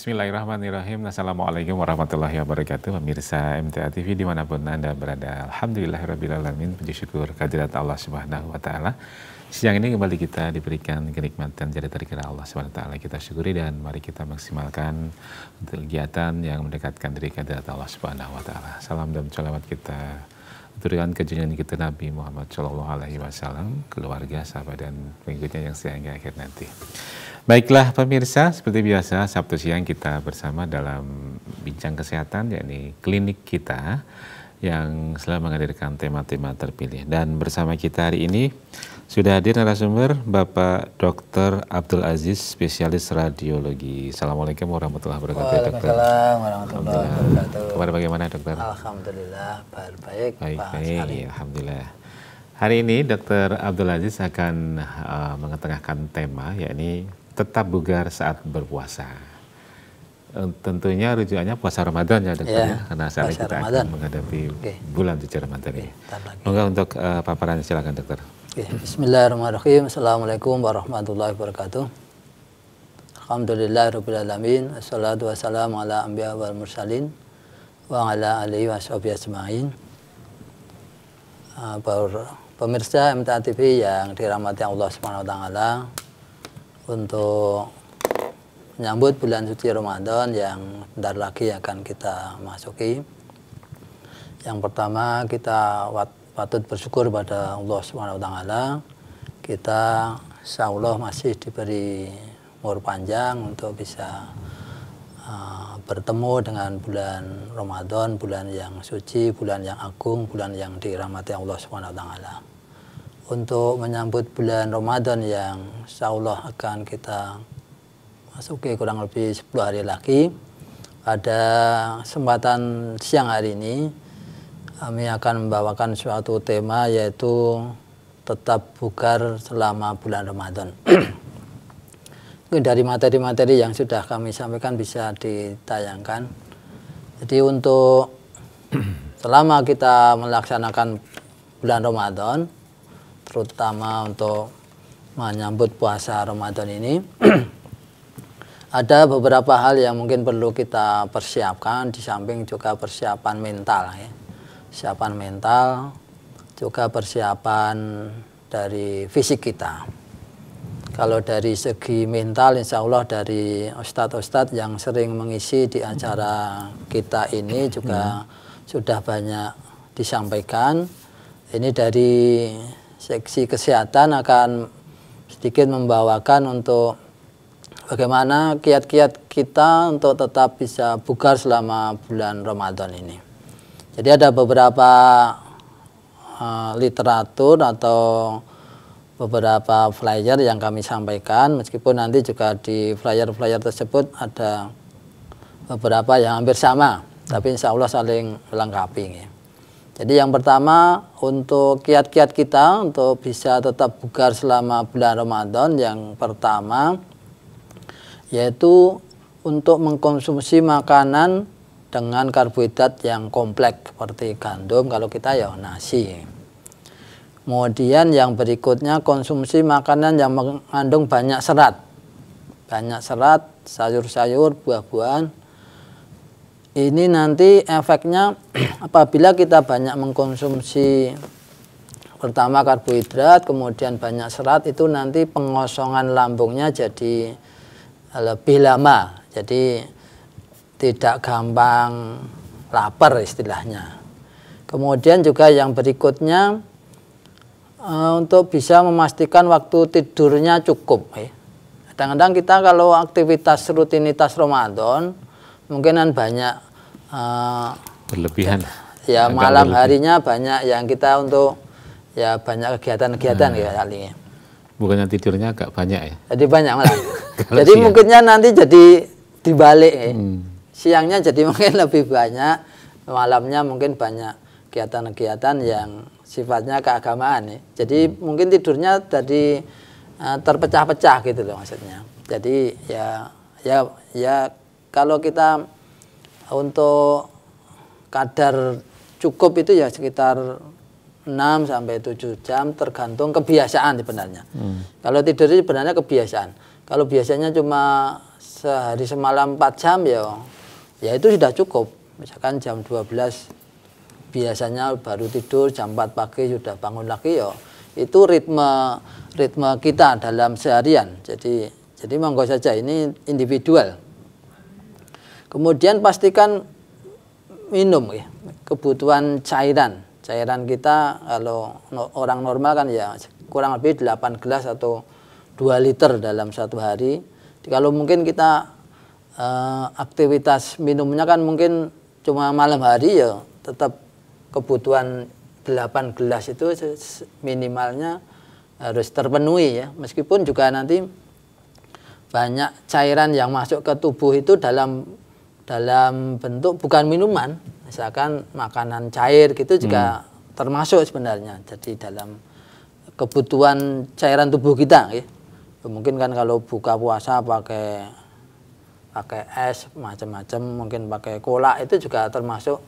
Bismillahirrahmanirrahim. Assalamualaikum warahmatullahi wabarakatuh. Pemirsa MTA TV dimanapun Anda berada. Alhamdulillahirrahmanirrahim. Puji syukur kehadirat Allah Subhanahu Wa Ta'ala. Siang ini kembali kita diberikan kenikmatan jadi terkira Allah Subhanahu Wa Ta'ala. Kita syukuri dan mari kita maksimalkan untuk kegiatan yang mendekatkan diri kehadirat Allah Subhanahu Wa Ta'ala. Salam dan salawat kita turunkan kejadian kita Nabi Muhammad Shallallahu Alaihi Wasallam, keluarga, sahabat dan pengikutnya yang sehingga akhir nanti. Baiklah pemirsa, seperti biasa Sabtu siang kita bersama dalam bincang kesehatan yakni klinik kita yang selalu menghadirkan tema-tema terpilih dan bersama kita hari ini sudah hadir narasumber Bapak Dr. Abdul Aziz spesialis radiologi. Assalamualaikum warahmatullahi wabarakatuh. Waalaikumsalam warahmatullahi wabarakatuh. Kabar bagaimana dokter? Alhamdulillah baik-baik. baik Alhamdulillah. Hari ini Dr. Abdul Aziz akan uh, mengetengahkan tema yakni tetap bugar saat berpuasa. Eh, tentunya rujukannya puasa Ramadan ya dokter ya, ya? karena saat kita Ramadan. akan menghadapi okay. bulan suci Ramadan okay. ini. Monggo untuk uh, eh, paparan silakan dokter. Okay. Bismillahirrahmanirrahim. Assalamualaikum warahmatullahi wabarakatuh. Alhamdulillahirrahmanirrahim. Assalatu wassalamu ala anbiya wal mursalin wa ala alihi wa sahbihi ajma'in. Eh, pemirsa MTA TV yang dirahmati Allah SWT, untuk menyambut bulan suci Ramadan yang bentar lagi akan kita masuki. Yang pertama kita patut bersyukur pada Allah Subhanahu wa taala. Kita insya Allah masih diberi umur panjang untuk bisa uh, bertemu dengan bulan Ramadan, bulan yang suci, bulan yang agung, bulan yang dirahmati Allah Subhanahu wa taala untuk menyambut bulan Ramadan yang insya Allah akan kita masuki kurang lebih 10 hari lagi. Pada kesempatan siang hari ini, kami akan membawakan suatu tema yaitu tetap bugar selama bulan Ramadan. Mungkin dari materi-materi yang sudah kami sampaikan bisa ditayangkan. Jadi untuk selama kita melaksanakan bulan Ramadan, terutama untuk menyambut puasa Ramadan ini ada beberapa hal yang mungkin perlu kita persiapkan di samping juga persiapan mental ya. Persiapan mental juga persiapan dari fisik kita. Kalau dari segi mental insya Allah dari ustadz-ustadz yang sering mengisi di acara kita ini juga hmm. sudah banyak disampaikan. Ini dari seksi kesehatan akan sedikit membawakan untuk bagaimana kiat-kiat kita untuk tetap bisa bugar selama bulan Ramadan ini. Jadi ada beberapa uh, literatur atau beberapa flyer yang kami sampaikan meskipun nanti juga di flyer-flyer tersebut ada beberapa yang hampir sama tapi insya Allah saling melengkapi. Ya. Jadi yang pertama untuk kiat-kiat kita untuk bisa tetap bugar selama bulan Ramadan yang pertama yaitu untuk mengkonsumsi makanan dengan karbohidrat yang kompleks seperti gandum kalau kita ya nasi. Kemudian yang berikutnya konsumsi makanan yang mengandung banyak serat. Banyak serat, sayur-sayur, buah-buahan. Ini nanti efeknya apabila kita banyak mengkonsumsi pertama karbohidrat, kemudian banyak serat itu nanti pengosongan lambungnya jadi lebih lama. Jadi tidak gampang lapar istilahnya. Kemudian juga yang berikutnya eh, untuk bisa memastikan waktu tidurnya cukup. Eh. Kadang-kadang kita kalau aktivitas rutinitas Ramadan mungkinan banyak eh, berlebihan. Ya Agak malam berlebihan. harinya banyak yang kita untuk ya banyak kegiatan-kegiatan nah. ya kali ini. Bukannya tidurnya agak banyak ya? Jadi banyak malah. jadi siang. mungkinnya nanti jadi dibalik ya. Hmm. Siangnya jadi mungkin lebih banyak, malamnya mungkin banyak kegiatan-kegiatan yang sifatnya keagamaan ya. Jadi hmm. mungkin tidurnya tadi uh, eh, terpecah-pecah gitu loh maksudnya. Jadi ya ya ya kalau kita untuk kadar cukup itu ya sekitar 6 sampai 7 jam tergantung kebiasaan sebenarnya. Hmm. Kalau tidur itu sebenarnya kebiasaan. Kalau biasanya cuma sehari semalam 4 jam ya ya itu sudah cukup. Misalkan jam 12 biasanya baru tidur jam 4 pagi sudah bangun lagi ya. Itu ritme ritme kita dalam seharian. Jadi jadi monggo saja ini individual. Kemudian pastikan minum ya kebutuhan cairan cairan kita kalau orang normal kan ya kurang lebih 8 gelas atau 2 liter dalam satu hari kalau mungkin kita eh, aktivitas minumnya kan mungkin cuma malam hari ya tetap kebutuhan 8 gelas itu minimalnya harus terpenuhi ya meskipun juga nanti banyak cairan yang masuk ke tubuh itu dalam dalam bentuk bukan minuman, misalkan makanan cair gitu juga hmm. termasuk sebenarnya. Jadi dalam kebutuhan cairan tubuh kita, ya. mungkin kan kalau buka puasa pakai pakai es macam-macam, mungkin pakai cola itu juga termasuk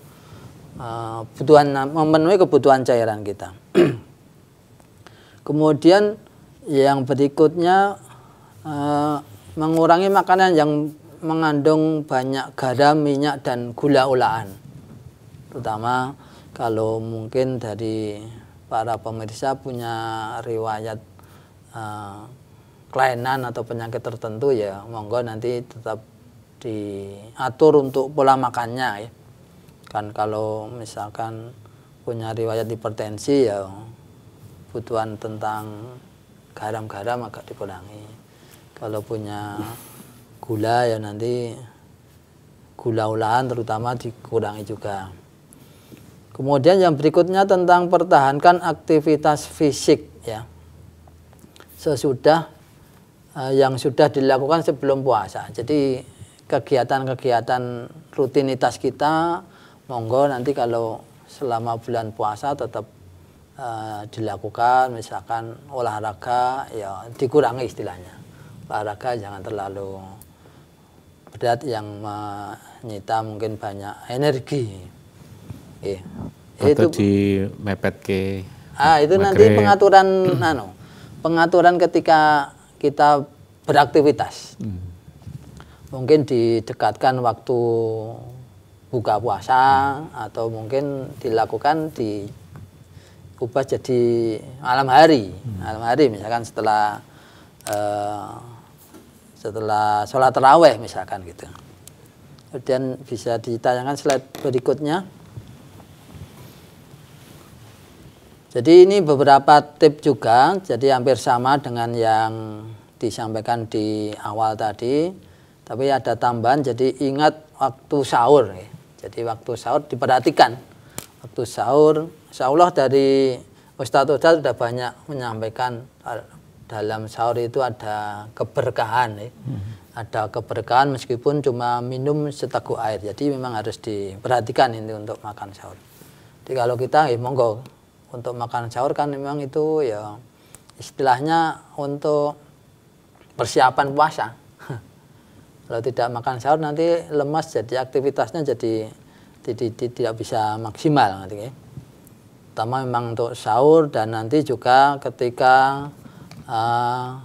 uh, eh, kebutuhan memenuhi kebutuhan cairan kita. Kemudian yang berikutnya uh, mengurangi makanan yang mengandung banyak garam, minyak, dan gula olaan. Terutama kalau mungkin dari para pemirsa punya riwayat uh, kelainan atau penyakit tertentu ya monggo nanti tetap diatur untuk pola makannya ya. Kan kalau misalkan punya riwayat hipertensi ya butuhan tentang garam-garam agak dikurangi. Kalau punya gula ya nanti gula olahan terutama dikurangi juga. Kemudian yang berikutnya tentang pertahankan aktivitas fisik ya. Sesudah eh, yang sudah dilakukan sebelum puasa. Jadi kegiatan-kegiatan rutinitas kita monggo nanti kalau selama bulan puasa tetap eh, dilakukan misalkan olahraga ya dikurangi istilahnya olahraga jangan terlalu berat yang menyita mungkin banyak energi. Okay. Atau di mepet ke Ah, itu magre. nanti pengaturan nano. Pengaturan ketika kita beraktivitas. Hmm. Mungkin didekatkan waktu buka puasa hmm. atau mungkin dilakukan di ubah jadi malam hari. Hmm. Malam hari misalkan setelah uh, setelah sholat terawih misalkan gitu. Kemudian bisa ditayangkan slide berikutnya. Jadi ini beberapa tip juga, jadi hampir sama dengan yang disampaikan di awal tadi. Tapi ada tambahan, jadi ingat waktu sahur. Ya. Jadi waktu sahur diperhatikan. Waktu sahur, insya Allah dari Ustadz Ustadz sudah banyak menyampaikan dalam sahur itu ada keberkahan ya. Hmm. Ada keberkahan meskipun cuma minum seteguk air. Jadi memang harus diperhatikan ini untuk makan sahur. Jadi kalau kita ya monggo untuk makan sahur kan memang itu ya istilahnya untuk persiapan puasa. kalau tidak makan sahur nanti lemas jadi aktivitasnya jadi tidak bisa maksimal nanti ya. Pertama memang untuk sahur dan nanti juga ketika Ah,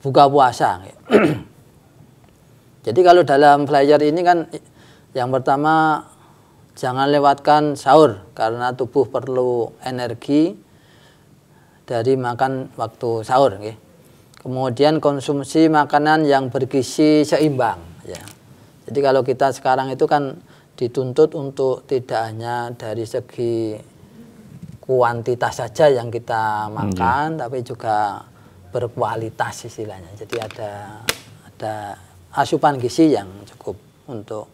buka puasa. Jadi kalau dalam flyer ini kan yang pertama jangan lewatkan sahur karena tubuh perlu energi dari makan waktu sahur. Okay. Kemudian konsumsi makanan yang bergizi seimbang. Ya. Jadi kalau kita sekarang itu kan dituntut untuk tidak hanya dari segi kuantitas saja yang kita hmm. makan, hmm. tapi juga berkualitas istilahnya. Jadi ada ada asupan gizi yang cukup untuk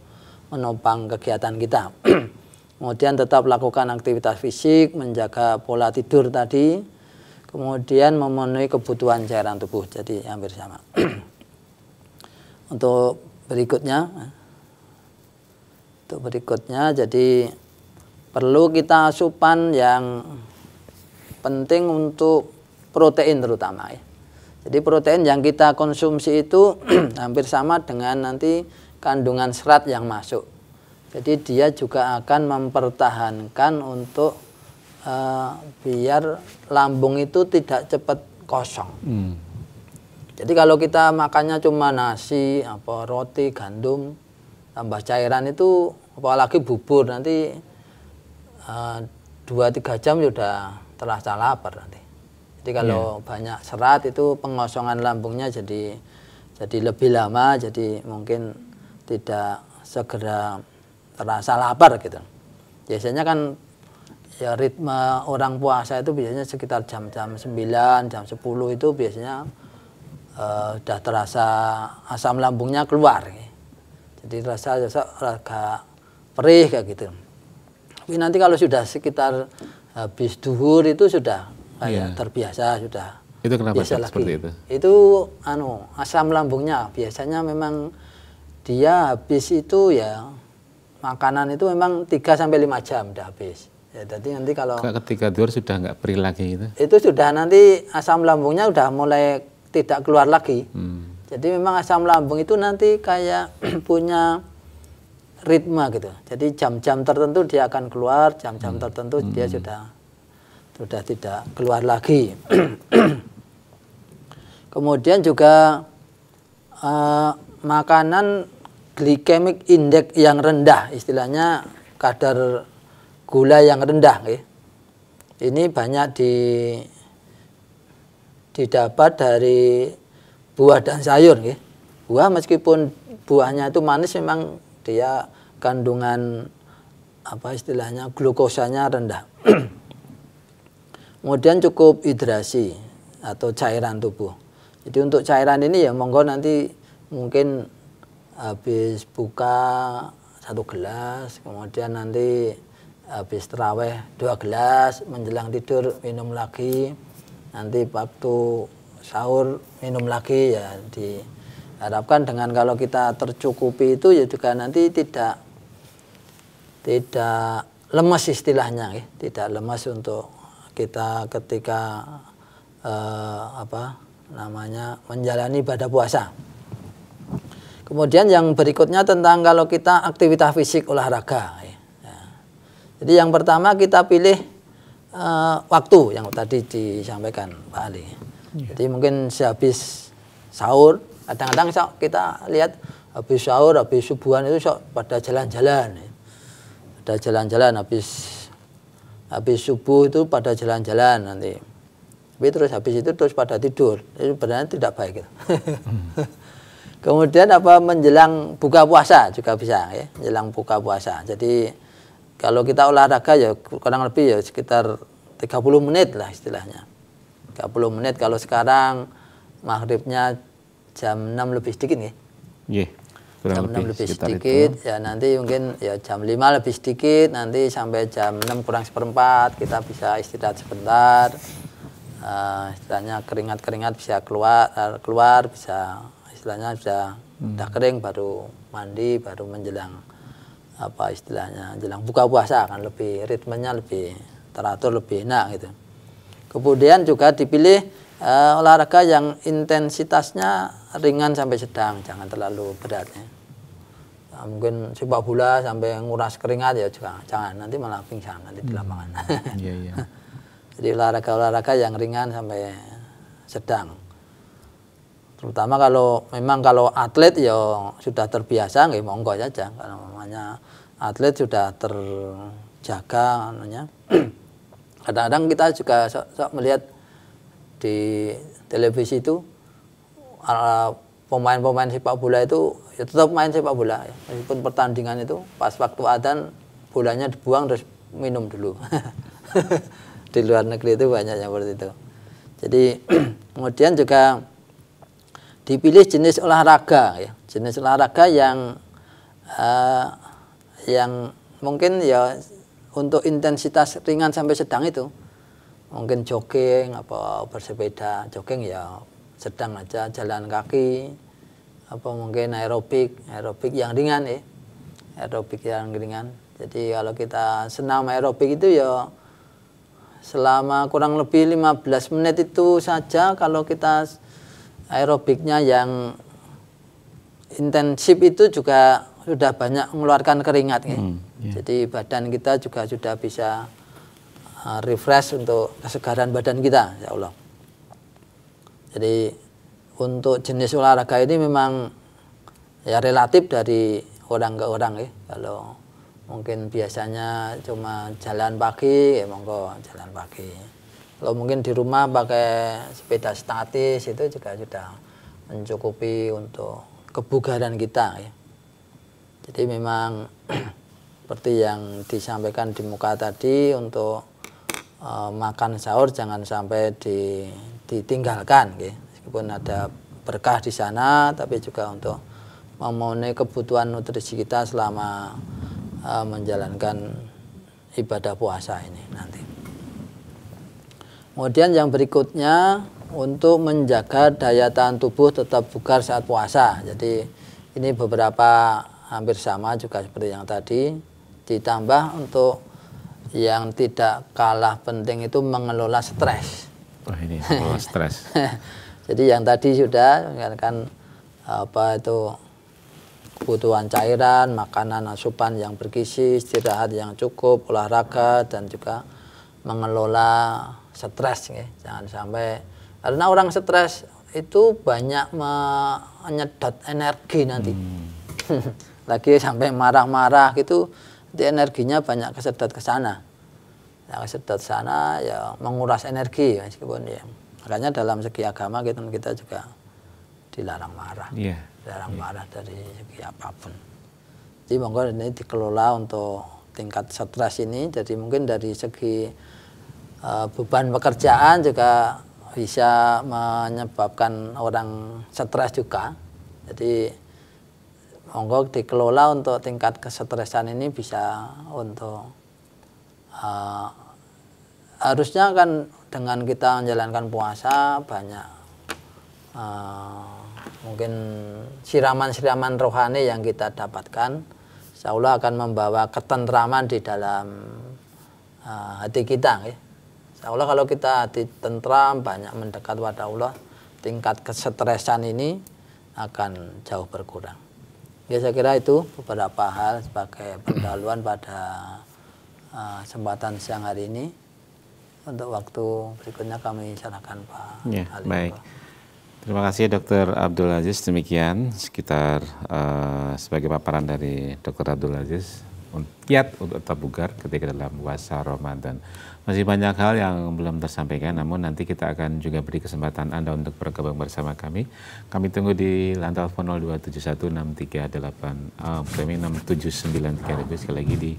menopang kegiatan kita. kemudian tetap lakukan aktivitas fisik, menjaga pola tidur tadi, kemudian memenuhi kebutuhan cairan tubuh. Jadi hampir sama. untuk berikutnya, untuk berikutnya jadi perlu kita asupan yang penting untuk protein terutama ya. Jadi protein yang kita konsumsi itu hampir sama dengan nanti kandungan serat yang masuk. Jadi dia juga akan mempertahankan untuk uh, biar lambung itu tidak cepat kosong. Hmm. Jadi kalau kita makannya cuma nasi, apa roti, gandum, tambah cairan itu apalagi bubur nanti Eh, dua tiga jam sudah ya terasa lapar nanti. Jadi kalau yeah. banyak serat itu pengosongan lambungnya jadi jadi lebih lama, jadi mungkin tidak segera terasa lapar gitu. Biasanya kan ya ritme orang puasa itu biasanya sekitar jam-jam 9, jam 10 itu biasanya uh, udah terasa asam lambungnya keluar. Gitu. Jadi terasa agak perih kayak gitu. Tapi nanti kalau sudah sekitar habis duhur itu sudah kayak yeah. terbiasa sudah. Itu kenapa biasa lagi. seperti itu? Itu anu asam lambungnya biasanya memang dia habis itu ya makanan itu memang 3 sampai 5 jam udah habis. Ya, jadi nanti kalau ketika duhur sudah nggak perih lagi itu. Itu sudah nanti asam lambungnya udah mulai tidak keluar lagi. Hmm. Jadi memang asam lambung itu nanti kayak punya ritme gitu. Jadi jam-jam tertentu dia akan keluar, jam-jam hmm. tertentu hmm. dia sudah sudah tidak keluar lagi. Kemudian juga uh, makanan glikemik indeks yang rendah, istilahnya kadar gula yang rendah. Gitu. Ini banyak di didapat dari buah dan sayur. Gitu. Buah meskipun buahnya itu manis memang dia kandungan apa istilahnya glukosanya rendah. Kemudian cukup hidrasi atau cairan tubuh. Jadi untuk cairan ini ya monggo nanti mungkin habis buka satu gelas, kemudian nanti habis teraweh dua gelas, menjelang tidur minum lagi, nanti waktu sahur minum lagi ya diharapkan dengan kalau kita tercukupi itu ya juga nanti tidak tidak lemas istilahnya ya. tidak lemas untuk kita ketika eh, apa namanya menjalani ibadah puasa. Kemudian yang berikutnya tentang kalau kita aktivitas fisik olahraga. Ya. Jadi yang pertama kita pilih eh, waktu yang tadi disampaikan Pak Ali. Iya. Jadi mungkin sehabis sahur, kadang-kadang kita lihat habis sahur, habis subuhan itu pada jalan-jalan. Ya pada jalan-jalan habis habis subuh itu pada jalan-jalan nanti tapi terus habis itu terus pada tidur itu sebenarnya tidak baik hmm. kemudian apa menjelang buka puasa juga bisa ya menjelang buka puasa jadi kalau kita olahraga ya kurang lebih ya sekitar 30 menit lah istilahnya 30 menit kalau sekarang maghribnya jam 6 lebih sedikit nih yeah kurang jam lebih, lebih sedikit itu. ya nanti mungkin ya jam 5 lebih sedikit nanti sampai jam 6 kurang seperempat kita bisa istirahat sebentar uh, istilahnya keringat-keringat bisa keluar uh, keluar bisa istilahnya bisa hmm. udah kering baru mandi baru menjelang apa istilahnya jelang buka puasa akan lebih ritmenya lebih teratur lebih enak gitu kemudian juga dipilih uh, olahraga yang intensitasnya ringan sampai sedang jangan terlalu berat ya mungkin sepak bola sampai nguras keringat ya juga jangan nanti malah pingsan nanti di hmm. lapangan. Hmm. yeah, yeah. Jadi olahraga-olahraga yang ringan sampai sedang. Terutama kalau memang kalau atlet ya sudah terbiasa nggih monggo saja kalau namanya atlet sudah terjaga namanya. Kadang-kadang kita juga sok, sok melihat di televisi itu pemain-pemain sepak bola itu ya tetap main sepak bola ya. meskipun pertandingan itu pas waktu adan bolanya dibuang terus minum dulu di luar negeri itu banyak yang seperti itu jadi kemudian juga dipilih jenis olahraga ya jenis olahraga yang uh, yang mungkin ya untuk intensitas ringan sampai sedang itu mungkin jogging apa bersepeda jogging ya sedang aja jalan kaki apa mungkin aerobik aerobik yang ringan ya aerobik yang ringan jadi kalau kita senam aerobik itu ya selama kurang lebih 15 menit itu saja kalau kita aerobiknya yang intensif itu juga sudah banyak mengeluarkan keringat eh. hmm, ya. yeah. jadi badan kita juga sudah bisa eh, refresh untuk kesegaran badan kita ya Allah jadi untuk jenis olahraga ini memang ya relatif dari orang ke orang ya. Kalau mungkin biasanya cuma jalan pagi, ya monggo jalan pagi. Kalau mungkin di rumah pakai sepeda statis itu juga sudah mencukupi untuk kebugaran kita ya. Jadi memang seperti yang disampaikan di muka tadi untuk e, makan sahur jangan sampai di, ditinggalkan gitu meskipun ada berkah di sana tapi juga untuk memenuhi kebutuhan nutrisi kita selama uh, menjalankan ibadah puasa ini nanti. Kemudian yang berikutnya untuk menjaga daya tahan tubuh tetap bugar saat puasa. Jadi ini beberapa hampir sama juga seperti yang tadi. Ditambah untuk yang tidak kalah penting itu mengelola stres. Oh ini mengelola stres. Jadi yang tadi sudah kan, kan apa itu kebutuhan cairan, makanan, asupan yang bergizi, istirahat yang cukup, olahraga dan juga mengelola stres ya. Jangan sampai karena orang stres itu banyak menyedot energi nanti. Hmm. Lagi sampai marah-marah gitu, di energinya banyak kesedot ke sana. Nah, kesedot sana ya menguras energi meskipun ya Makanya dalam segi agama kita kita juga dilarang marah, yeah. dilarang yeah. marah dari segi apapun. Jadi monggo ini dikelola untuk tingkat stres ini. Jadi mungkin dari segi uh, beban pekerjaan juga bisa menyebabkan orang stres juga. Jadi monggo dikelola untuk tingkat kesetresan ini bisa untuk uh, harusnya kan dengan kita menjalankan puasa banyak uh, mungkin siraman-siraman rohani yang kita dapatkan insya Allah akan membawa ketentraman di dalam uh, hati kita ya. insya Allah kalau kita hati tentram banyak mendekat pada Allah tingkat kesetresan ini akan jauh berkurang ya saya kira itu beberapa hal sebagai pendahuluan pada uh, kesempatan siang hari ini untuk waktu berikutnya kami serahkan Pak. Ya, Halim, baik. Pak. Terima kasih Dokter Abdul Aziz. Demikian sekitar uh, sebagai paparan dari Dokter Abdul Aziz kiat untuk tetap bugar ketika dalam puasa Ramadan. Masih banyak hal yang belum tersampaikan, namun nanti kita akan juga beri kesempatan Anda untuk bergabung bersama kami. Kami tunggu di lantai phone 0271638 uh, 6793000 sekali lagi di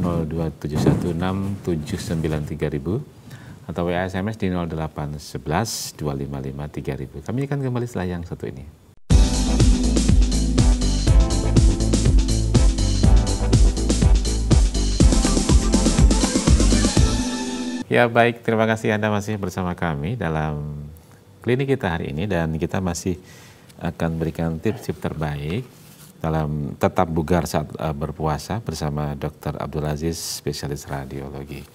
02716793000 atau WA SMS di 0811 255 3000. Kami akan kembali setelah yang satu ini. Ya baik, terima kasih Anda masih bersama kami dalam klinik kita hari ini dan kita masih akan berikan tips-tips terbaik dalam tetap bugar saat eh, berpuasa bersama Dr. Abdul Aziz, spesialis radiologi.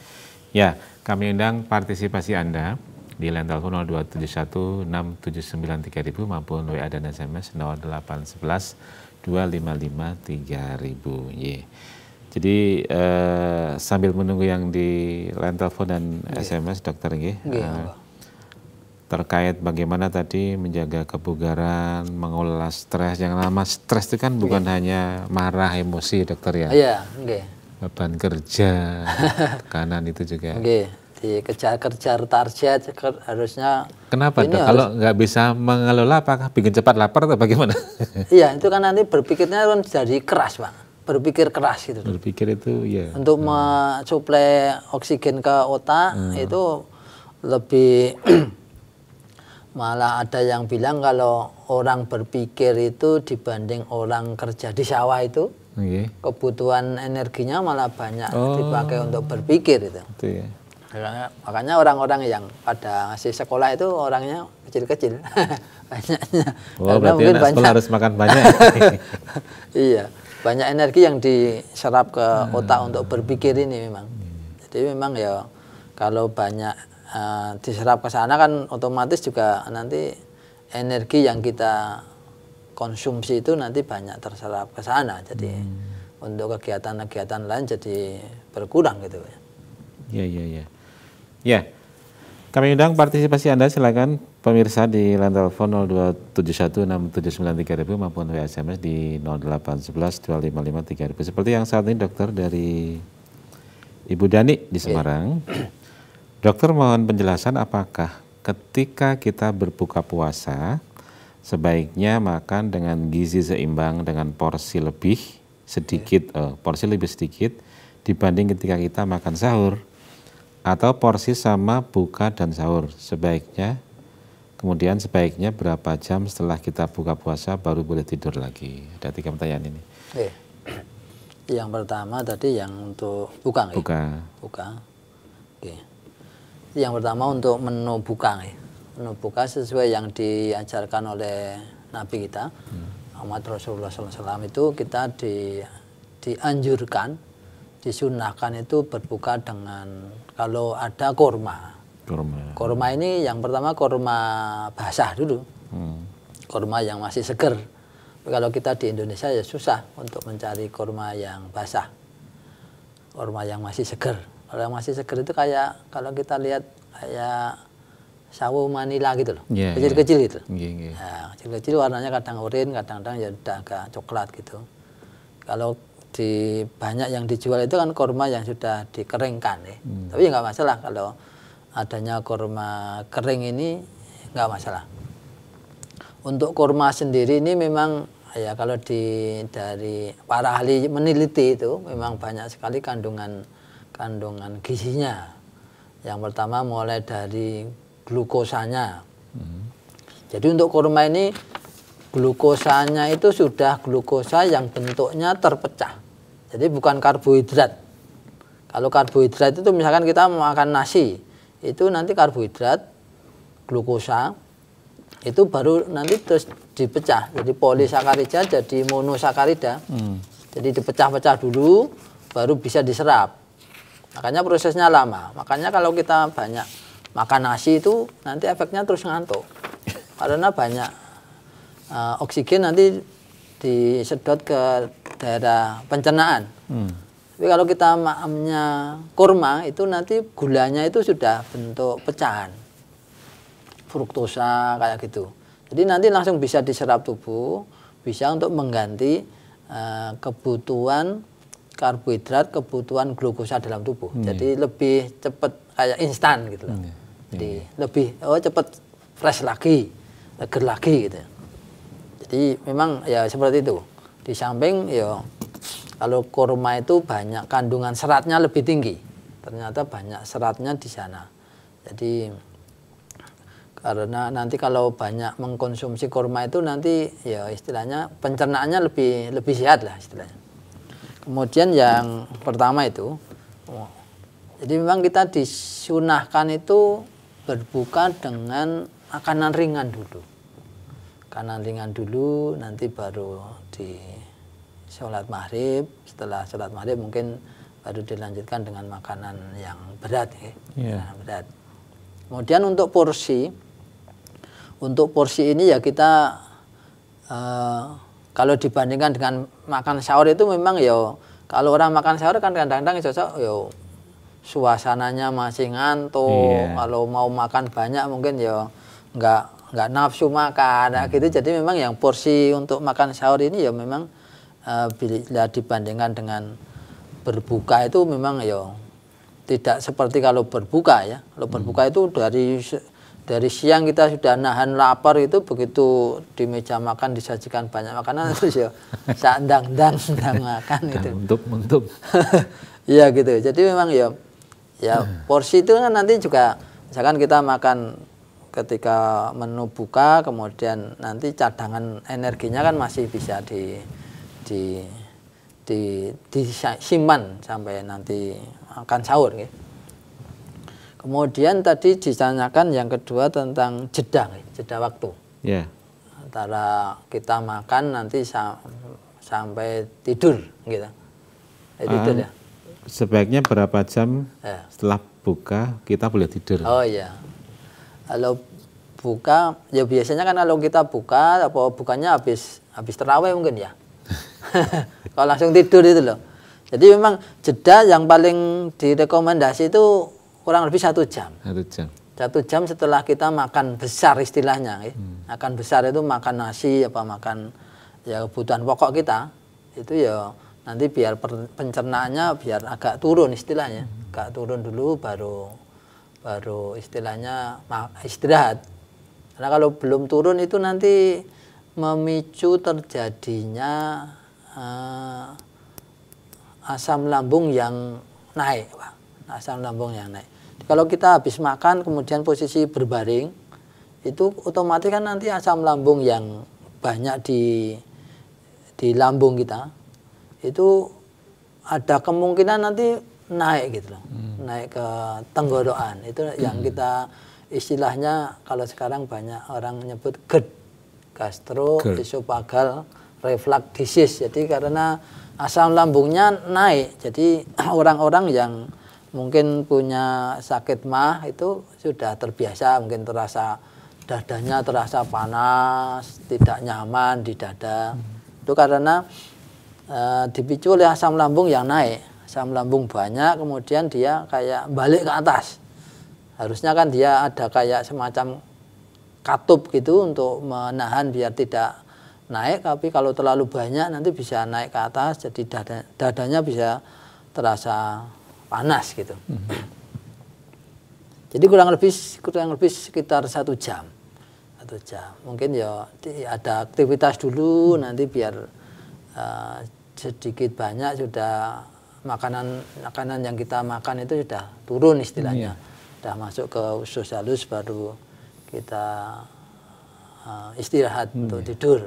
Ya, kami undang partisipasi Anda di line telepon 0271 679 3000 maupun WA dan SMS 0811 255 3000. Yeah. Jadi uh, sambil menunggu yang di line telepon dan yeah. SMS dokter G, yeah. Iya, eh, terkait bagaimana tadi menjaga kebugaran, mengulas stres. Yang lama stres itu kan iya. bukan yeah. hanya marah, emosi dokter ya. Iya, yeah, okay beban kerja, kanan itu juga. Okay. Dikejar-kejar target harusnya. Kenapa Harus... kalau nggak bisa mengelola apakah bikin cepat lapar atau bagaimana? iya itu kan nanti berpikirnya kan jadi keras pak, berpikir keras gitu. Berpikir itu ya. Untuk hmm. mencuplai oksigen ke otak hmm. itu lebih malah ada yang bilang kalau orang berpikir itu dibanding orang kerja di sawah itu okay. kebutuhan energinya malah banyak oh. dipakai untuk berpikir itu. itu ya. Makanya orang-orang yang pada masih sekolah itu orangnya kecil-kecil banyaknya. Wow, oh, berarti mungkin banyak harus makan banyak. iya, banyak energi yang diserap ke hmm. otak untuk berpikir ini memang. Hmm. Jadi memang ya kalau banyak uh, diserap ke sana kan otomatis juga nanti energi yang kita konsumsi itu nanti banyak terserap ke sana. Jadi hmm. untuk kegiatan-kegiatan lain jadi berkurang gitu ya. Ya ya ya. Ya. Kami undang partisipasi Anda silakan pemirsa di line telepon 02716793000 maupun via SMS di 08112553000. Seperti yang saat ini dokter dari Ibu Dani di iya. Semarang. Ya. Dokter mohon penjelasan apakah ketika kita berbuka puasa sebaiknya makan dengan gizi seimbang dengan porsi lebih sedikit, iya. eh, porsi lebih sedikit dibanding ketika kita makan sahur atau porsi sama buka dan sahur sebaiknya kemudian sebaiknya berapa jam setelah kita buka puasa baru boleh tidur lagi ada tiga pertanyaan ini iya. yang pertama tadi yang untuk buka buka buka Oke. yang pertama untuk menu buka ya? membuka sesuai yang diajarkan oleh Nabi kita Muhammad Rasulullah SAW itu kita di, dianjurkan disunahkan itu berbuka dengan kalau ada kurma kurma Kurma ini yang pertama kurma basah dulu hmm. kurma yang masih seger kalau kita di Indonesia ya susah untuk mencari kurma yang basah kurma yang masih seger kalau yang masih seger itu kayak kalau kita lihat kayak sawo Manila gitu loh, iya, iya. kecil-kecil yeah, yeah. gitu. Yeah, iya. Nah, kecil-kecil warnanya kadang oranye, kadang-kadang ya udah agak coklat gitu. Kalau di banyak yang dijual itu kan kurma yang sudah dikeringkan ya. Hmm. Tapi ya masalah kalau adanya kurma kering ini nggak masalah. Untuk kurma sendiri ini memang ya kalau di dari para ahli meneliti itu memang banyak sekali kandungan kandungan gizinya. Yang pertama mulai dari glukosanya. Hmm. Jadi untuk kurma ini glukosanya itu sudah glukosa yang bentuknya terpecah. Jadi bukan karbohidrat. Kalau karbohidrat itu misalkan kita makan nasi, itu nanti karbohidrat, glukosa, itu baru nanti terus dipecah. Jadi polisakarida jadi monosakarida. Hmm. Jadi dipecah-pecah dulu, baru bisa diserap. Makanya prosesnya lama. Makanya kalau kita banyak makan nasi itu nanti efeknya terus ngantuk karena banyak uh, oksigen nanti disedot ke daerah pencernaan. Hmm. Tapi kalau kita makannya kurma itu nanti gulanya itu sudah bentuk pecahan. Fruktosa kayak gitu. Jadi nanti langsung bisa diserap tubuh, bisa untuk mengganti uh, kebutuhan karbohidrat, kebutuhan glukosa dalam tubuh. Hmm. Jadi lebih cepat kayak instan gitu Hmm. Iya. Iya. Jadi hmm. lebih oh cepat fresh lagi, seger lagi gitu. Jadi memang ya seperti itu. Di samping ya kalau kurma itu banyak kandungan seratnya lebih tinggi. Ternyata banyak seratnya di sana. Jadi karena nanti kalau banyak mengkonsumsi kurma itu nanti ya istilahnya pencernaannya lebih lebih sehat lah istilahnya. Kemudian yang pertama itu, oh, jadi memang kita disunahkan itu berbuka dengan makanan ringan dulu. Makanan ringan dulu, nanti baru di sholat maghrib. Setelah sholat maghrib mungkin baru dilanjutkan dengan makanan yang berat. Ya. Yeah. Makanan berat. Kemudian untuk porsi, untuk porsi ini ya kita uh, kalau dibandingkan dengan makan sahur itu memang ya kalau orang makan sahur kan kadang-kadang ya suasananya masih ngantuk yeah. kalau mau makan banyak mungkin ya nggak nggak nafsu makan nah, hmm. gitu jadi memang yang porsi untuk makan sahur ini ya memang uh, eh, bila ya dibandingkan dengan berbuka itu memang ya tidak seperti kalau berbuka ya kalau hmm. berbuka hmm. itu dari dari siang kita sudah nahan lapar itu begitu di meja makan disajikan banyak makanan itu ya sandang dang sedang makan itu untuk untuk Iya gitu. Jadi memang ya Ya porsi itu kan nanti juga misalkan kita makan ketika menu buka kemudian nanti cadangan energinya kan masih bisa di di di disimpan sampai nanti akan sahur gitu. Kemudian tadi ditanyakan yang kedua tentang jeda, jeda waktu. Yeah. Antara kita makan nanti sa sampai tidur gitu. Ah. Ya, tidur ya sebaiknya berapa jam ya. setelah buka kita boleh tidur? Oh iya. Kalau buka ya biasanya kan kalau kita buka apa bukannya habis habis terawih mungkin ya. kalau langsung tidur itu loh. Jadi memang jeda yang paling direkomendasi itu kurang lebih satu jam. Satu jam. Satu jam setelah kita makan besar istilahnya, ya. hmm. makan besar itu makan nasi apa makan ya kebutuhan pokok kita itu ya nanti biar pencernaannya biar agak turun istilahnya agak turun dulu baru baru istilahnya istirahat karena kalau belum turun itu nanti memicu terjadinya uh, asam lambung yang naik Pak. asam lambung yang naik kalau kita habis makan kemudian posisi berbaring itu otomatis kan nanti asam lambung yang banyak di di lambung kita itu ada kemungkinan nanti naik gitu loh, hmm. naik ke tenggorokan. Itu hmm. yang kita istilahnya kalau sekarang banyak orang menyebut GERD, gastro esophageal reflux disease. Jadi karena asam lambungnya naik. Jadi orang-orang yang mungkin punya sakit mah itu sudah terbiasa mungkin terasa dadanya terasa panas, tidak nyaman di dada. Hmm. Itu karena Eh, dipicu oleh ya, asam lambung yang naik asam lambung banyak kemudian dia kayak balik ke atas harusnya kan dia ada kayak semacam katup gitu untuk menahan biar tidak naik tapi kalau terlalu banyak nanti bisa naik ke atas jadi dada, dadanya bisa terasa panas gitu mm-hmm. jadi kurang lebih kurang lebih sekitar satu jam satu jam mungkin ya ada aktivitas dulu nanti biar Eh, sedikit banyak sudah makanan makanan yang kita makan itu sudah turun istilahnya. Iya. Sudah masuk ke usus halus baru kita uh, istirahat hmm. untuk iya. tidur.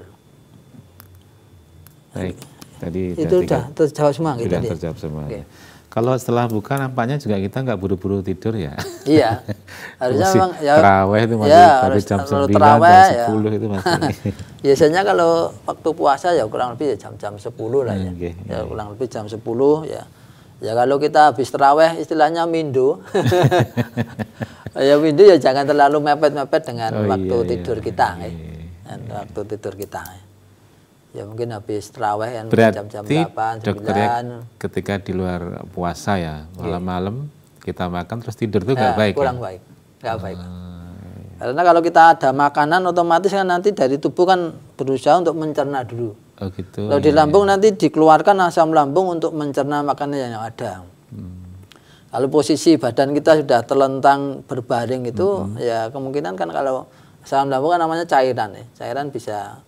Baik. Tadi itu sudah terjawab semua gitu. Sudah terjawab semua. Okay kalau setelah buka nampaknya juga kita nggak buru-buru tidur ya. Iya. Harusnya memang ya terawih itu masih ya, harus, jam 9 terawih, jam 10 ya. itu masih. Biasanya kalau waktu puasa ya kurang lebih ya jam-jam 10 lah ya. Okay, ya kurang lebih jam sepuluh ya. Ya kalau kita habis terawih istilahnya mindu. ya mindu ya jangan terlalu mepet-mepet dengan oh, waktu iya, iya tidur iya, kita. Iya, ya. iya. iya. Waktu tidur kita ya mungkin habis terawih yang jam-jam 8, 9. dokternya ketika di luar puasa ya iya. malam-malam kita makan terus tidur itu nggak nah, baik ya? kurang ya? baik nggak ah, baik iya. karena kalau kita ada makanan otomatis kan nanti dari tubuh kan berusaha untuk mencerna dulu oh gitu kalau di iya, lambung iya. nanti dikeluarkan asam lambung untuk mencerna makanan yang ada hmm. kalau posisi badan kita sudah terlentang berbaring itu hmm. ya kemungkinan kan kalau asam lambung kan namanya cairan ya cairan bisa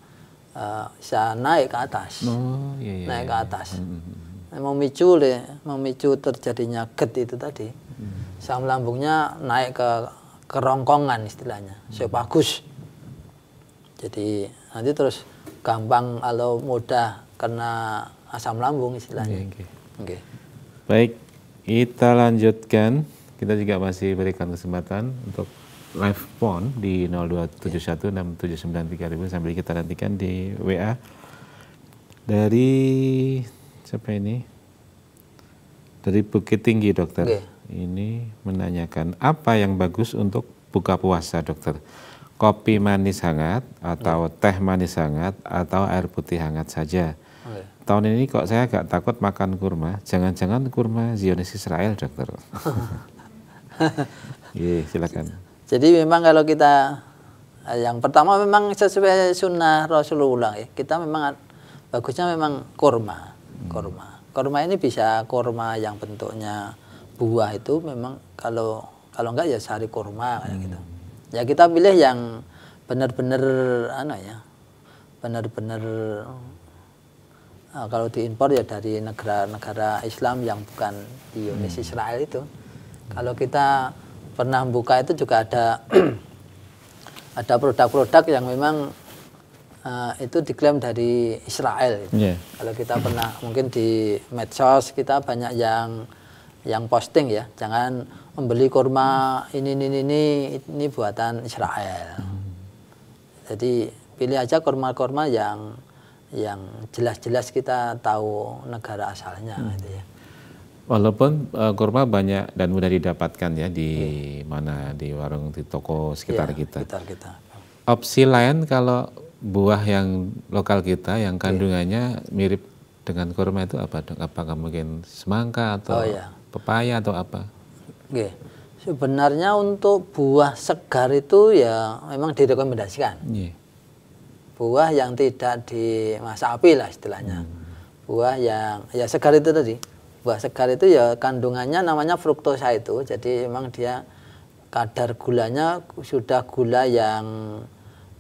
uh, naik ke atas, oh, iya, iya, naik ke iya. atas, iya. iya. memicu deh, memicu terjadinya get itu tadi, mm. saham lambungnya naik ke kerongkongan istilahnya, mm. bagus Jadi nanti terus gampang kalau mudah kena asam lambung istilahnya. Okay, iya, okay. Okay. Baik, kita lanjutkan. Kita juga masih berikan kesempatan untuk live phone di 0271 sambil kita nantikan di WA dari siapa ini dari Bukit Tinggi dokter ini menanyakan apa yang bagus untuk buka puasa dokter kopi manis hangat atau teh manis hangat atau air putih hangat saja tahun ini kok saya agak takut makan kurma jangan-jangan kurma Zionis Israel dokter Iya, yeah, silakan jadi memang kalau kita eh, yang pertama memang sesuai sunnah Rasulullah ya. Kita memang bagusnya memang kurma, kurma. Kurma ini bisa kurma yang bentuknya buah itu memang kalau kalau enggak ya sari kurma kayak gitu. Hmm. Ya kita pilih yang benar-benar apa anu ya. Benar-benar eh, kalau diimpor ya dari negara-negara Islam yang bukan di Indonesia hmm. Israel itu. Kalau kita pernah buka itu juga ada ada produk-produk yang memang uh, itu diklaim dari Israel. Gitu. Yeah. Kalau kita pernah mungkin di medsos kita banyak yang yang posting ya, jangan membeli kurma ini ini ini ini buatan Israel. Jadi pilih aja kurma-kurma yang yang jelas-jelas kita tahu negara asalnya hmm. gitu ya. Walaupun uh, kurma banyak dan mudah didapatkan ya di yeah. mana di warung di toko sekitar yeah, kita. Sekitar kita. Opsi lain kalau buah yang lokal kita yang iya. kandungannya yeah. mirip dengan kurma itu apa dong? Apakah mungkin semangka atau oh, yeah. pepaya atau apa? Oke. Sebenarnya untuk buah segar itu ya memang direkomendasikan. Yeah. Buah yang tidak dimasak api lah istilahnya. Hmm. Buah yang ya segar itu tadi buah segar itu ya kandungannya namanya fruktosa itu. Jadi memang dia kadar gulanya sudah gula yang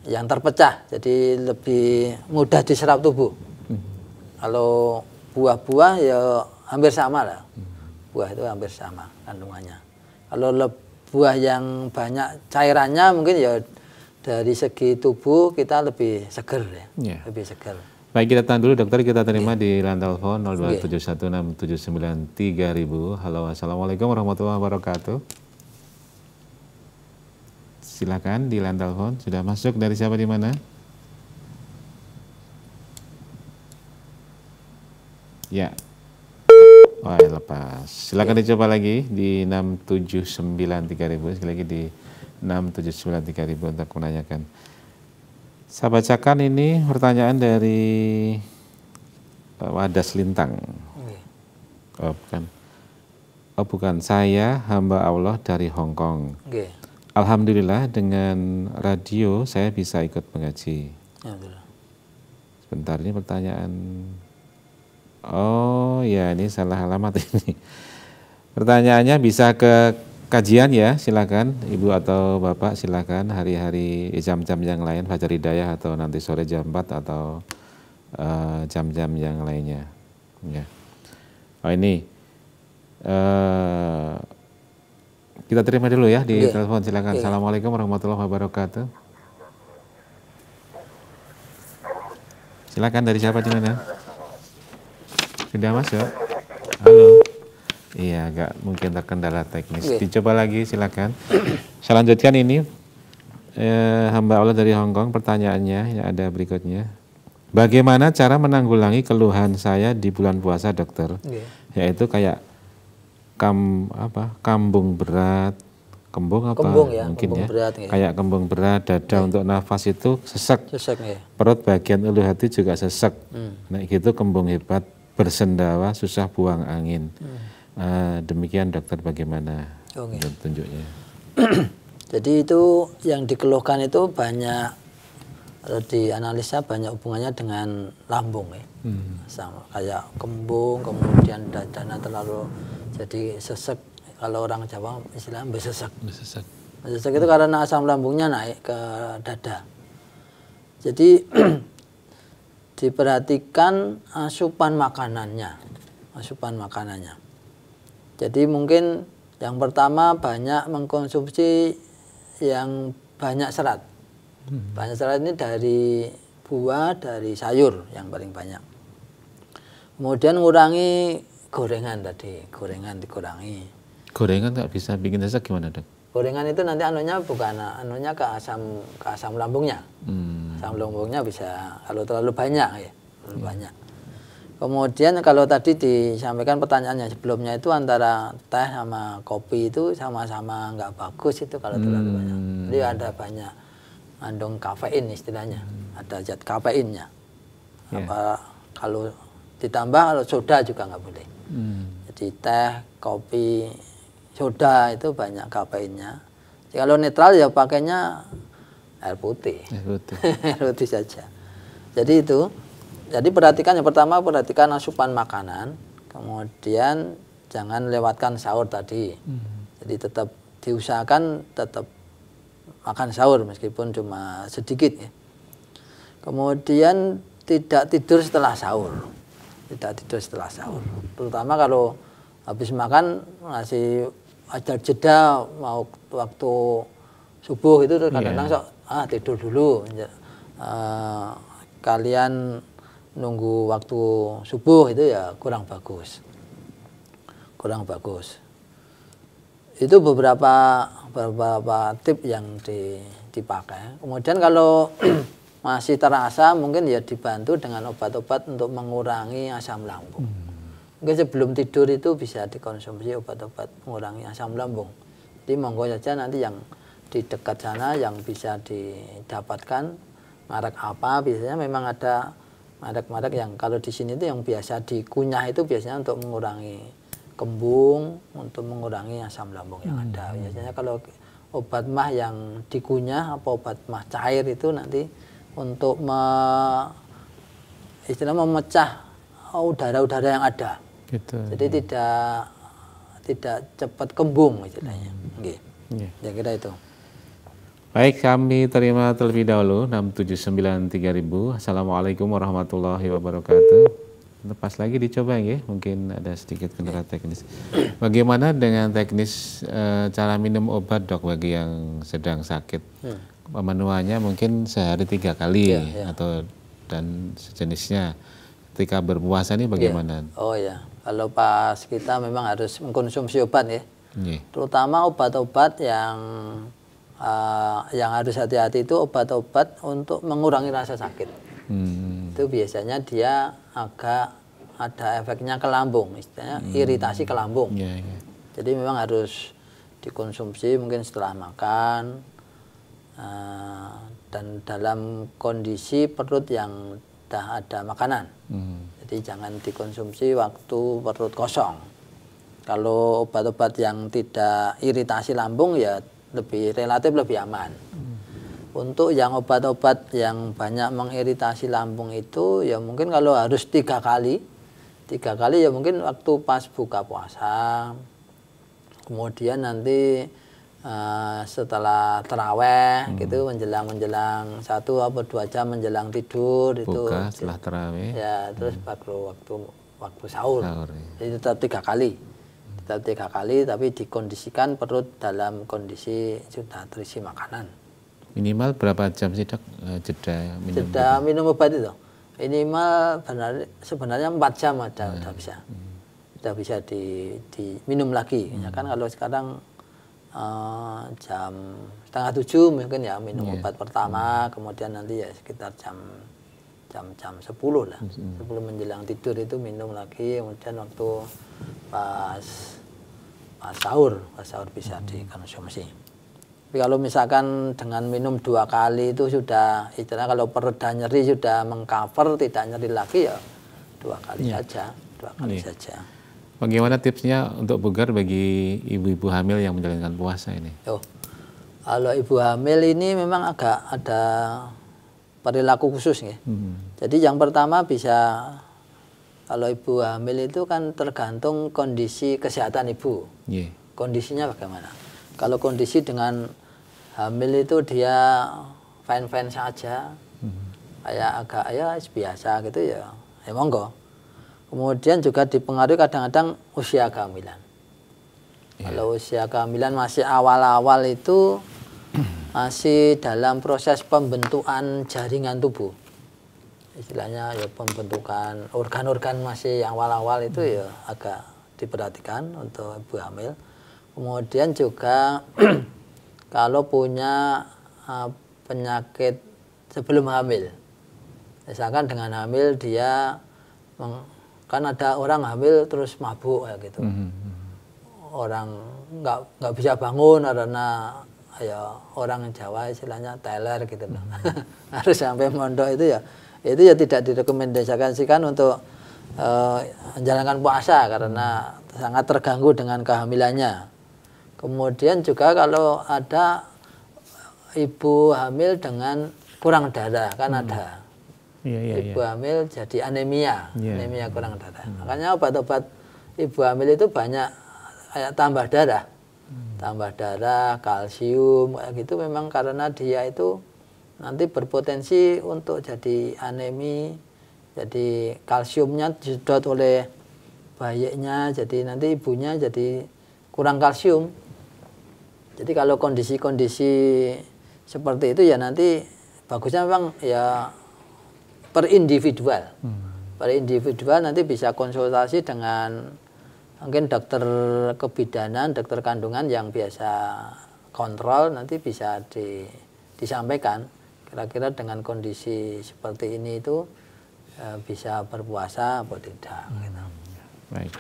yang terpecah. Jadi lebih mudah diserap tubuh. Hmm. Kalau buah-buah ya hampir sama lah. Hmm. Buah itu hampir sama kandungannya. Kalau buah yang banyak cairannya mungkin ya dari segi tubuh kita lebih seger ya. Yeah. Lebih seger. Baik, kita tahan dulu dokter, kita terima yeah. di lantai 02716793000. Halo, Assalamualaikum warahmatullahi wabarakatuh. Silakan di lantai sudah masuk dari siapa di mana? Ya. Wah, ya lepas. Silakan yeah. dicoba lagi di 6793000, sekali lagi di 6793000 untuk menanyakan. Saya bacakan ini pertanyaan dari eh, Wadas Lintang. Iya. Oh, bukan. Oh, bukan. Saya hamba Allah dari Hong Kong. Okay. Iya. Alhamdulillah dengan radio saya bisa ikut mengaji. Sebentar ini pertanyaan. Oh ya ini salah alamat ini. Pertanyaannya bisa ke kajian ya silakan ibu atau bapak silakan hari-hari jam-jam yang lain Fajar Hidayah atau nanti sore jam 4 atau eh, jam-jam uh, yang lainnya ya oh ini uh, kita terima dulu ya di yeah. telepon silakan yeah. assalamualaikum warahmatullahi wabarakatuh silakan dari siapa gimana ya? sudah masuk halo Iya, agak mungkin terkendala teknis. Okay. Iya. Dicoba lagi, silakan. Saya lanjutkan ini. Eh, hamba Allah dari Hong Kong, pertanyaannya yang ada berikutnya. Bagaimana cara menanggulangi keluhan saya di bulan puasa, dokter? Yeah. Yaitu kayak kam apa kambung berat, kembung apa? Kembung ya, mungkin kembung ya. Berat, ya. Kayak kembung berat, dada yeah. untuk nafas itu sesek. Sesek ya. Perut bagian ulu hati juga sesek. Hmm. Nah itu kembung hebat, bersendawa, susah buang angin. Hmm Eh, demikian dokter bagaimana okay. tunjuknya Jadi itu yang dikeluhkan itu banyak di analisa banyak hubungannya dengan lambung ya. Hmm. Sama kayak kembung, kemudian dadana terlalu jadi sesek kalau orang Jawa istilahnya besesek. Besesek. Besesek itu karena asam lambungnya naik ke dada. Jadi diperhatikan asupan makanannya. Asupan makanannya. Jadi mungkin yang pertama banyak mengkonsumsi yang banyak serat. Hmm. Banyak serat ini dari buah, dari sayur yang paling banyak. Kemudian mengurangi gorengan tadi, gorengan dikurangi. Gorengan nggak bisa bikin rasa gimana dok? Gorengan itu nanti anunya bukan anunya ke asam ke asam lambungnya. Hmm. Asam lambungnya bisa kalau terlalu banyak ya, terlalu hmm. banyak. Kemudian kalau tadi disampaikan pertanyaannya sebelumnya itu antara teh sama kopi itu sama-sama nggak bagus itu kalau terlalu banyak. Hmm. Jadi ada banyak mengandung kafein istilahnya, hmm. ada zat kafeinnya. Yeah. Apa kalau ditambah kalau soda juga nggak boleh. Hmm. Jadi teh, kopi, soda itu banyak kafeinnya. Jadi kalau netral ya pakainya air putih, air putih, air putih saja. Jadi itu jadi perhatikan yang pertama perhatikan asupan makanan, kemudian jangan lewatkan sahur tadi. Hmm. Jadi tetap diusahakan tetap makan sahur meskipun cuma sedikit ya. Kemudian tidak tidur setelah sahur. Tidak tidur setelah sahur. Terutama kalau habis makan masih ada jeda mau waktu subuh itu kadang-kadang yeah. sok ah tidur dulu. Uh, kalian nunggu waktu subuh itu ya kurang bagus kurang bagus itu beberapa beberapa tip yang di dipakai kemudian kalau masih terasa mungkin ya dibantu dengan obat-obat untuk mengurangi asam lambung hmm. mungkin sebelum tidur itu bisa dikonsumsi obat-obat mengurangi asam lambung jadi monggo saja nanti yang di dekat sana yang bisa didapatkan merek apa biasanya memang ada Madak-madak yang kalau di sini itu yang biasa dikunyah itu biasanya untuk mengurangi kembung, untuk mengurangi asam lambung yang ada. Hmm. Biasanya kalau obat mah yang dikunyah apa obat mah cair itu nanti untuk me, istilah memecah udara-udara yang ada. Gitu. Jadi ya. tidak tidak cepat kembung istilahnya. Hmm. Okay. Yeah. Ya kira itu. Baik, kami terima terlebih dahulu 6793000. Assalamualaikum warahmatullahi wabarakatuh. Lepas lagi dicoba ya, mungkin ada sedikit kendala teknis. Bagaimana dengan teknis e, cara minum obat dok bagi yang sedang sakit? Pemenuhannya ya. mungkin sehari tiga kali ya, ya. atau dan sejenisnya. Ketika berpuasa ini bagaimana? Ya. Oh ya, kalau pas kita memang harus mengkonsumsi obat ya, ya. terutama obat-obat yang uh, yang harus hati-hati itu obat-obat untuk mengurangi rasa sakit. Hmm. Itu biasanya dia agak ada efeknya ke lambung, istilahnya hmm. iritasi ke lambung. Yeah, yeah. Jadi memang harus dikonsumsi mungkin setelah makan uh, dan dalam kondisi perut yang dah ada makanan. Hmm. Jadi jangan dikonsumsi waktu perut kosong. Kalau obat-obat yang tidak iritasi lambung ya lebih relatif lebih aman. Untuk yang obat-obat yang banyak mengiritasi lambung itu ya mungkin kalau harus tiga kali, tiga kali ya mungkin waktu pas buka puasa, kemudian nanti uh, setelah teraweh hmm. gitu menjelang menjelang satu atau dua jam menjelang tidur buka, itu setelah teraweh ya terus hmm. waktu waktu sahur, sahur ya. itu tetap tiga kali setiap tiga kali tapi dikondisikan perut dalam kondisi sudah terisi makanan minimal berapa jam sih dok eh, jeda minum jeda obat? minum obat itu minimal benar sebenarnya empat jam ada nah. udah bisa hmm. udah bisa di, diminum lagi ya hmm. ya kan kalau sekarang uh, jam setengah tujuh mungkin ya minum yeah. obat pertama hmm. kemudian nanti ya sekitar jam jam-jam sepuluh lah. Hmm, hmm. Sebelum menjelang tidur itu minum lagi, kemudian waktu pas pas ah, sahur, pas ah, sahur bisa hmm. dikonsumsi. Tapi kalau misalkan dengan minum dua kali itu sudah, istilah kalau pereda nyeri sudah mengcover, tidak nyeri lagi ya dua kali ya. saja, dua kali ini. Iya. saja. Bagaimana tipsnya untuk bugar bagi ibu-ibu hamil yang menjalankan puasa ini? Oh, kalau ibu hamil ini memang agak ada perilaku khusus nih. Ya. Hmm. Jadi yang pertama bisa kalau ibu hamil itu kan tergantung kondisi kesehatan ibu. Yeah. Kondisinya bagaimana? Kalau kondisi dengan hamil itu dia fine-fine saja, mm-hmm. kayak agak ya biasa gitu ya, ya monggo. Kemudian juga dipengaruhi kadang-kadang usia kehamilan. Yeah. Kalau usia kehamilan masih awal-awal itu masih dalam proses pembentukan jaringan tubuh istilahnya ya pembentukan organ-organ masih yang awal-awal itu hmm. ya agak diperhatikan untuk ibu hamil. Kemudian juga kalau punya uh, penyakit sebelum hamil, misalkan dengan hamil dia meng, kan ada orang hamil terus mabuk ya gitu, hmm, hmm, hmm. orang nggak nggak bisa bangun karena ya orang Jawa istilahnya teler gitu loh. Hmm. Harus sampai mondok itu ya itu ya tidak direkomendasikan sih kan untuk uh, menjalankan puasa karena sangat terganggu dengan kehamilannya. Kemudian juga kalau ada ibu hamil dengan kurang darah kan hmm. ada yeah, yeah, ibu yeah. hamil jadi anemia, yeah. anemia kurang darah. Hmm. Makanya obat-obat ibu hamil itu banyak kayak tambah darah, hmm. tambah darah, kalsium gitu memang karena dia itu nanti berpotensi untuk jadi anemi, jadi kalsiumnya disedot oleh bayinya, jadi nanti ibunya jadi kurang kalsium. Jadi kalau kondisi-kondisi seperti itu ya nanti bagusnya memang ya per individual. Hmm. Per individual nanti bisa konsultasi dengan mungkin dokter kebidanan, dokter kandungan yang biasa kontrol nanti bisa di, disampaikan kira-kira dengan kondisi seperti ini itu e, bisa berpuasa atau tidak. Hmm. Baik.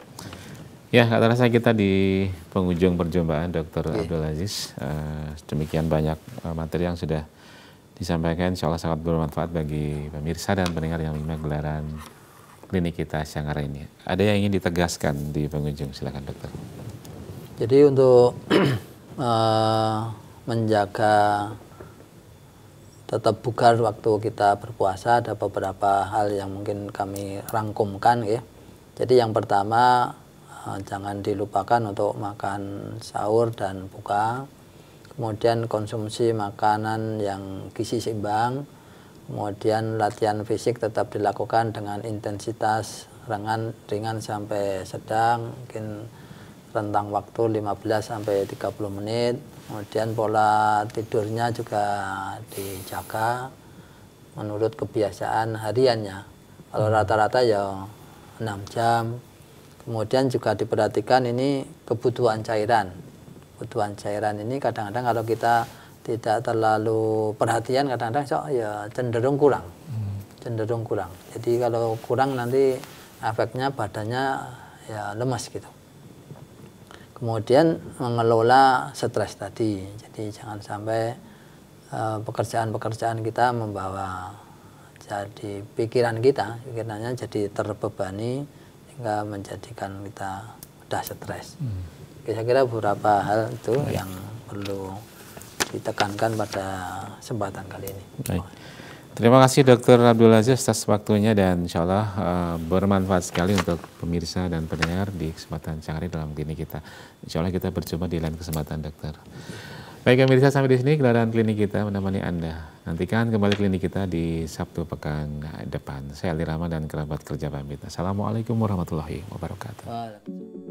Ya, kata saya kita di penghujung perjumpaan Dr. Iya. Abdul Aziz. E, eh, demikian banyak eh, materi yang sudah disampaikan. Insya Allah sangat bermanfaat bagi pemirsa dan pendengar yang menyimak gelaran klinik kita siang hari ini. Ada yang ingin ditegaskan di penghujung? Silakan dokter. Jadi untuk menjaga tetap bugar waktu kita berpuasa ada beberapa hal yang mungkin kami rangkumkan ya. Jadi yang pertama eh, jangan dilupakan untuk makan sahur dan buka. Kemudian konsumsi makanan yang gizi seimbang. Kemudian latihan fisik tetap dilakukan dengan intensitas ringan, ringan sampai sedang, mungkin rentang waktu 15 sampai 30 menit Kemudian pola tidurnya juga dijaga menurut kebiasaan hariannya. Kalau hmm. rata-rata ya 6 jam. Kemudian juga diperhatikan ini kebutuhan cairan. Kebutuhan cairan ini kadang-kadang kalau kita tidak terlalu perhatian kadang-kadang so, ya cenderung kurang. Hmm. Cenderung kurang. Jadi kalau kurang nanti efeknya badannya ya lemas gitu kemudian mengelola stres tadi. Jadi jangan sampai eh, pekerjaan-pekerjaan uh, kita membawa jadi pikiran kita, pikirannya jadi terbebani hingga menjadikan kita sudah stres. Hmm. Saya kira beberapa hal itu yang perlu ditekankan pada kesempatan kali ini. Baik. Terima kasih Dokter Abdul Aziz atas waktunya dan insya Allah uh, bermanfaat sekali untuk pemirsa dan pendengar di kesempatan siang dalam klinik kita. Insya Allah kita berjumpa di lain kesempatan dokter. Baik pemirsa sampai di sini keadaan klinik kita menemani Anda. Nantikan kembali klinik kita di Sabtu pekan depan. Saya Ali Rama dan kerabat kerja pamit. Assalamualaikum warahmatullahi wabarakatuh.